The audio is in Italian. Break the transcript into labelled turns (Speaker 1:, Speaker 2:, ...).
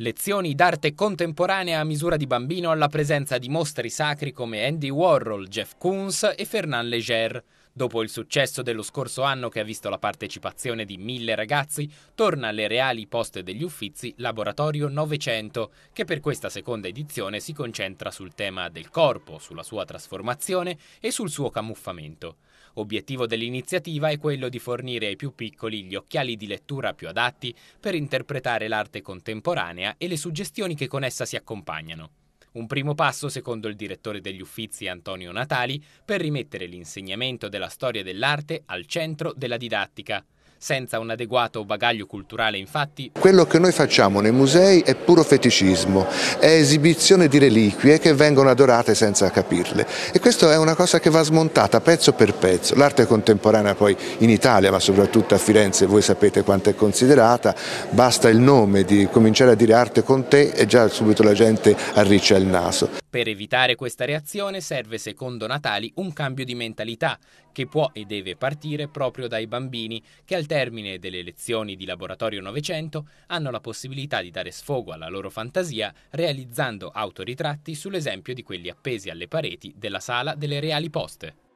Speaker 1: Lezioni d'arte contemporanea a misura di bambino alla presenza di mostri sacri come Andy Warhol, Jeff Koons e Fernand Léger. Dopo il successo dello scorso anno che ha visto la partecipazione di mille ragazzi, torna alle reali poste degli Uffizi Laboratorio 900, che per questa seconda edizione si concentra sul tema del corpo, sulla sua trasformazione e sul suo camuffamento. Obiettivo dell'iniziativa è quello di fornire ai più piccoli gli occhiali di lettura più adatti per interpretare l'arte contemporanea e le suggestioni che con essa si accompagnano. Un primo passo, secondo il direttore degli Uffizi Antonio Natali, per rimettere l'insegnamento della storia dell'arte al centro della didattica. Senza un adeguato bagaglio culturale, infatti... Quello che noi facciamo
Speaker 2: nei musei è puro feticismo, è esibizione di reliquie che vengono adorate senza capirle. E questa è una cosa che va smontata pezzo per pezzo. L'arte contemporanea poi in Italia, ma soprattutto a Firenze, voi sapete quanto è considerata, basta il nome di cominciare a dire arte con te e già subito la gente arriccia il naso.
Speaker 1: Per evitare questa reazione serve, secondo Natali, un cambio di mentalità che può e deve partire proprio dai bambini che al termine delle lezioni di laboratorio Novecento hanno la possibilità di dare sfogo alla loro fantasia realizzando autoritratti sull'esempio di quelli appesi alle pareti della sala delle reali poste.